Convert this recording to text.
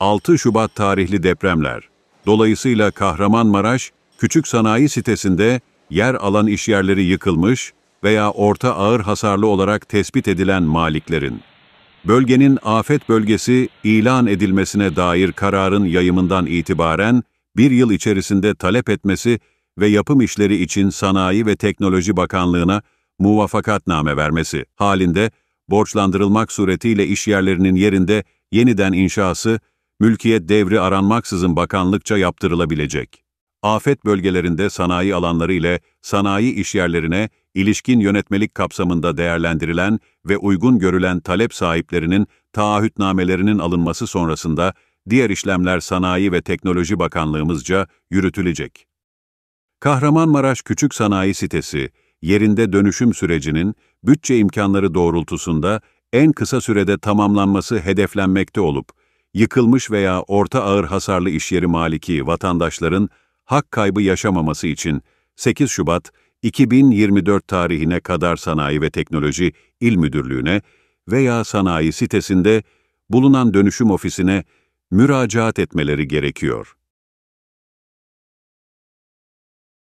6 Şubat tarihli depremler. Dolayısıyla Kahramanmaraş, küçük sanayi sitesinde yer alan işyerleri yıkılmış veya orta ağır hasarlı olarak tespit edilen maliklerin, bölgenin afet bölgesi ilan edilmesine dair kararın yayımından itibaren bir yıl içerisinde talep etmesi ve yapım işleri için Sanayi ve Teknoloji Bakanlığı'na muvafakatname vermesi halinde borçlandırılmak suretiyle işyerlerinin yerinde yeniden inşası mülkiyet devri aranmaksızın bakanlıkça yaptırılabilecek. Afet bölgelerinde sanayi alanları ile sanayi işyerlerine ilişkin yönetmelik kapsamında değerlendirilen ve uygun görülen talep sahiplerinin taahhütnamelerinin alınması sonrasında diğer işlemler Sanayi ve Teknoloji Bakanlığımızca yürütülecek. Kahramanmaraş Küçük Sanayi Sitesi, yerinde dönüşüm sürecinin bütçe imkanları doğrultusunda en kısa sürede tamamlanması hedeflenmekte olup, yıkılmış veya orta ağır hasarlı işyeri maliki vatandaşların hak kaybı yaşamaması için 8 Şubat 2024 tarihine kadar Sanayi ve Teknoloji İl Müdürlüğü'ne veya sanayi sitesinde bulunan dönüşüm ofisine müracaat etmeleri gerekiyor.